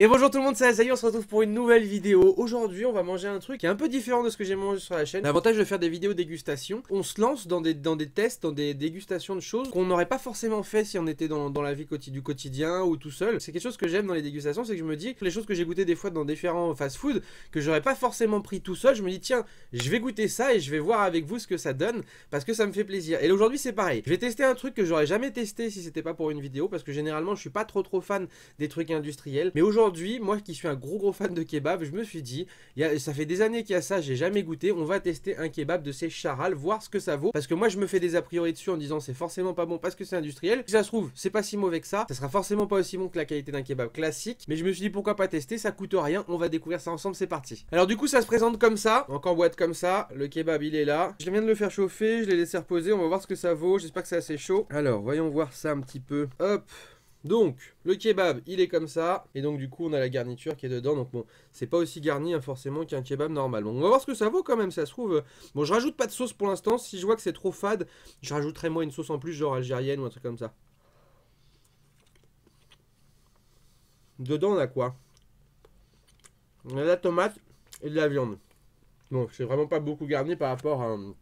Et bonjour tout le monde, c'est Azaï, on se retrouve pour une nouvelle vidéo. Aujourd'hui, on va manger un truc qui est un peu différent de ce que j'ai mangé sur la chaîne. L'avantage de faire des vidéos dégustation, on se lance dans des, tests, dans des dégustations de choses qu'on n'aurait pas forcément fait si on était dans, la vie du quotidien ou tout seul. C'est quelque chose que j'aime dans les dégustations, c'est que je me dis, les choses que j'ai goûté des fois dans différents fast-food, que j'aurais pas forcément pris tout seul, je me dis, tiens, je vais goûter ça et je vais voir avec vous ce que ça donne, parce que ça me fait plaisir. Et aujourd'hui, c'est pareil. Je vais tester un truc que j'aurais jamais testé si c'était pas pour une vidéo, parce que généralement, je suis pas trop trop fan des trucs industriels. Mais aujourd'hui, aujourd'hui, moi qui suis un gros gros fan de kebab, je me suis dit, ça fait des années qu'il y a ça, j'ai jamais goûté, on va tester un kebab de ces Charal, voir ce que ça vaut. Parce que moi je me fais des a priori dessus en disant c'est forcément pas bon parce que c'est industriel. Si ça se trouve, c'est pas si mauvais que ça, ça sera forcément pas aussi bon que la qualité d'un kebab classique. Mais je me suis dit pourquoi pas tester, ça coûte rien, on va découvrir ça ensemble, c'est parti. Alors du coup ça se présente comme ça, donc en boîte comme ça, le kebab il est là. Je viens de le faire chauffer, je l'ai laissé reposer, on va voir ce que ça vaut, j'espère que c'est assez chaud. Alors voyons voir ça un petit peu. Hop donc, le kebab, il est comme ça. Et donc, du coup, on a la garniture qui est dedans. Donc, bon, c'est pas aussi garni, hein, forcément, qu'un kebab normal. Bon, on va voir ce que ça vaut quand même, ça se trouve. Bon, je rajoute pas de sauce pour l'instant. Si je vois que c'est trop fade, je rajouterai moi une sauce en plus, genre algérienne ou un truc comme ça. Dedans, on a quoi On a de la tomate et de la viande. Bon, c'est vraiment pas beaucoup garni par rapport à un... Vous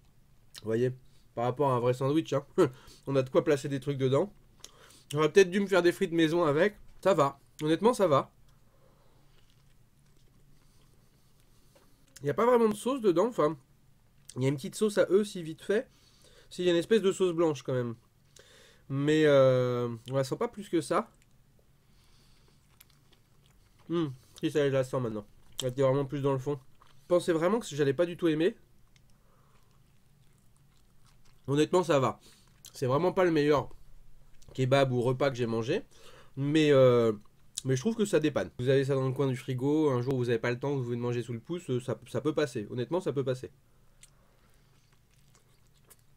voyez Par rapport à un vrai sandwich, hein. On a de quoi placer des trucs dedans. J'aurais peut-être dû me faire des frites maison avec. Ça va. Honnêtement, ça va. Il n'y a pas vraiment de sauce dedans. Enfin, il y a une petite sauce à eux, si vite fait. S'il y a une espèce de sauce blanche, quand même. Mais euh, on la sent pas plus que ça. Hum, si ça, je la sens maintenant. Elle était vraiment plus dans le fond. Je pensais vraiment que j'allais pas du tout aimer. Honnêtement, ça va. C'est vraiment pas le meilleur kebab ou repas que j'ai mangé. Mais, euh, mais je trouve que ça dépanne. Vous avez ça dans le coin du frigo, un jour vous n'avez pas le temps, vous voulez manger sous le pouce, euh, ça, peut passer. Honnêtement, ça peut passer.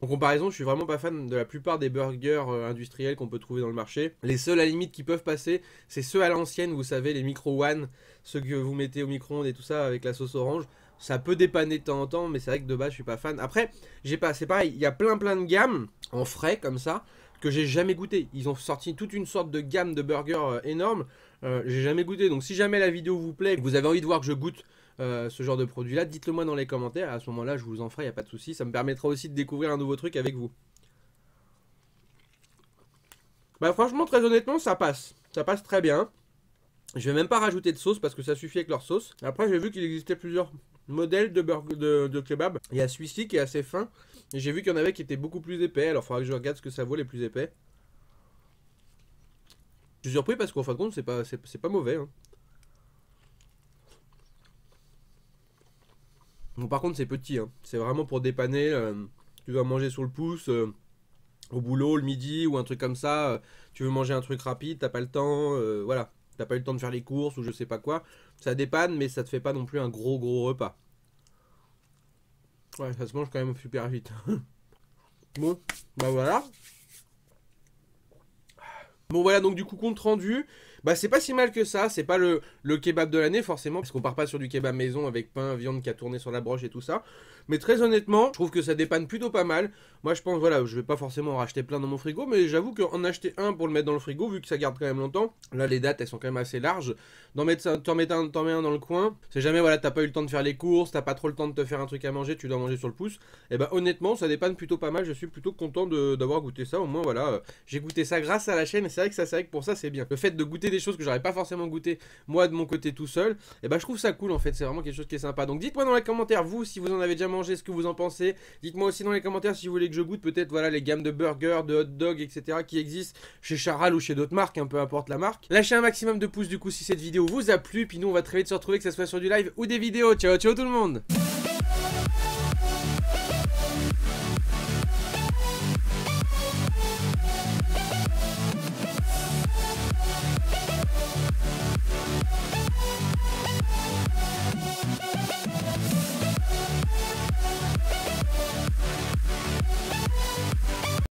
En comparaison, je suis vraiment pas fan de la plupart des burgers euh, industriels qu'on peut trouver dans le marché. Les seuls à limite qui peuvent passer, c'est ceux à l'ancienne, vous savez, les micro-one, ceux que vous mettez au micro-ondes et tout ça avec la sauce orange. Ça peut dépanner de temps en temps, mais c'est vrai que de base, je suis pas fan. Après, j'ai pas, c'est pareil, il y a plein plein de gammes en frais comme ça que j'ai jamais goûté. Ils ont sorti toute une sorte de gamme de burgers euh, énorme. Euh, j'ai jamais goûté. Donc si jamais la vidéo vous plaît, vous avez envie de voir que je goûte euh, ce genre de produit là, dites-le moi dans les commentaires. À ce moment-là, je vous en ferai, il a pas de souci. Ça me permettra aussi de découvrir un nouveau truc avec vous. Bah franchement, très honnêtement, ça passe. Ça passe très bien. Je vais même pas rajouter de sauce parce que ça suffit avec leur sauce. Après, j'ai vu qu'il existait plusieurs modèles de, kebab. Il y a celui-ci qui est assez fin. Et j'ai vu qu'il y en avait qui étaient beaucoup plus épais. Alors, il faudra que je regarde ce que ça vaut les plus épais. Je suis surpris parce qu'en fin de compte, c'est pas, mauvais. Hein. Bon, par contre, c'est petit. Hein. C'est vraiment pour dépanner. Euh, tu vas manger sur le pouce. Euh, au boulot, le midi ou un truc comme ça, euh, tu veux manger un truc rapide, t'as pas le temps, voilà t'as pas eu le temps de faire les courses ou je sais pas quoi. Ça dépanne, mais ça te fait pas non plus un gros gros repas. Ouais, ça se mange quand même super vite. bon, bah voilà. Bon voilà, donc du coup, compte rendu. Bah, c'est pas si mal que ça. C'est pas le, kebab de l'année, forcément, parce qu'on part pas sur du kebab maison avec pain, viande qui a tourné sur la broche et tout ça. Mais très honnêtement, je trouve que ça dépanne plutôt pas mal. Moi, je pense, voilà, je vais pas forcément en racheter plein dans mon frigo, mais j'avoue qu'en acheter un pour le mettre dans le frigo, vu que ça garde quand même longtemps, là, les dates, elles sont quand même assez larges. D'en mettre un, un dans le coin. C'est jamais, voilà, t'as pas eu le temps de faire les courses, t'as pas trop le temps de te faire un truc à manger, tu dois manger sur le pouce. Et eh bah, ben, honnêtement, ça dépanne plutôt pas mal. Je suis plutôt content d'avoir goûté ça. Au moins, voilà, euh, j'ai goûté ça grâce à la chaîne. Et C'est vrai que ça, c'est vrai que pour ça, c'est bien. Le fait de goûter des choses que j'aurais pas forcément goûté moi de mon côté tout seul. Et eh bah ben, je trouve ça cool en fait, c'est vraiment quelque chose qui est sympa. Donc dites-moi dans les commentaires vous si vous en avez déjà mangé, ce que vous en pensez. Dites-moi aussi dans les commentaires si vous voulez que je goûte peut-être voilà les gammes de burgers, de hot dogs, etc. qui existent chez Charal ou chez d'autres marques, un hein, peu importe la marque. Lâchez un maximum de pouces du coup si cette vidéo vous a plu. Puis nous on va très vite se retrouver que ce soit sur du live ou des vidéos. Ciao ciao tout le monde